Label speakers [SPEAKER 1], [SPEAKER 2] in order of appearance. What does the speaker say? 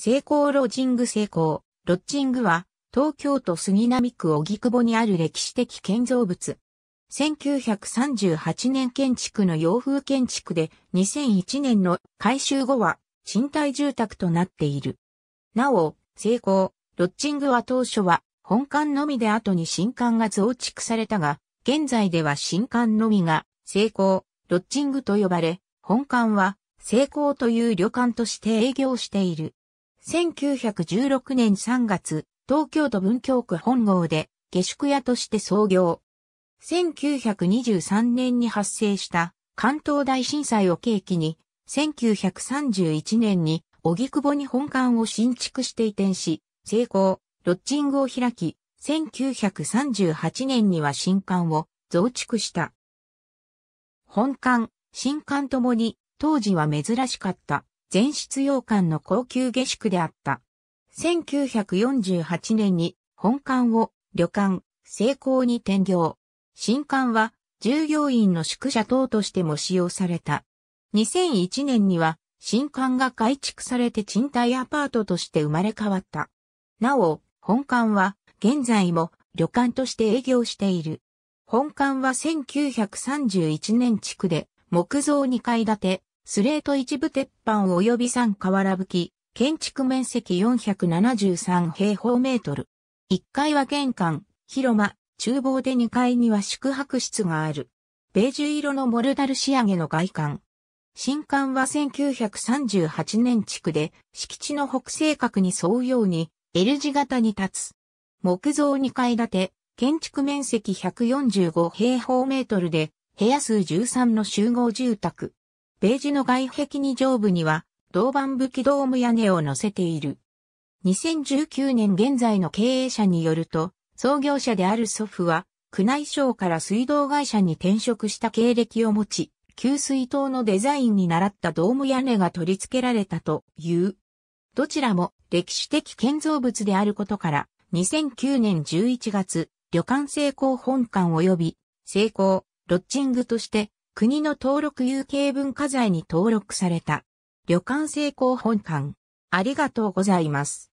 [SPEAKER 1] 成功ロジング成功。ロッジングは、東京都杉並区荻窪にある歴史的建造物。1938年建築の洋風建築で、2001年の改修後は、賃貸住宅となっている。なお、成功、ロッジングは当初は、本館のみで後に新館が増築されたが、現在では新館のみが、成功、ロッジングと呼ばれ、本館は、成功という旅館として営業している。1916年3月、東京都文京区本郷で下宿屋として創業。1923年に発生した関東大震災を契機に、1931年に荻窪に本館を新築して移転し、成功、ロッジングを開き、1938年には新館を増築した。本館、新館ともに当時は珍しかった全室洋館の高級下宿であった。1948年に本館を旅館、成功に転業。新館は従業員の宿舎等としても使用された。2001年には新館が改築されて賃貸アパートとして生まれ変わった。なお、本館は現在も旅館として営業している。本館は1931年地区で木造2階建て、スレート一部鉄板及び三瓦吹き、建築面積473平方メートル。1階は玄関、広間、厨房で2階には宿泊室がある。ベージュ色のモルダル仕上げの外観。新館は1938年築で、敷地の北西角に沿うように L 字型に立つ。木造2階建て、建築面積145平方メートルで、部屋数13の集合住宅。ベージュの外壁に上部には、銅板武器ドーム屋根を乗せている。2019年現在の経営者によると、創業者である祖父は、宮内省から水道会社に転職した経歴を持ち、給水塔のデザインに習ったドーム屋根が取り付けられたという。どちらも歴史的建造物であることから、2009年11月、旅館成功本館及び、成功、ロッチングとして、国の登録有形文化財に登録された。旅館成功本館。ありがとうございます。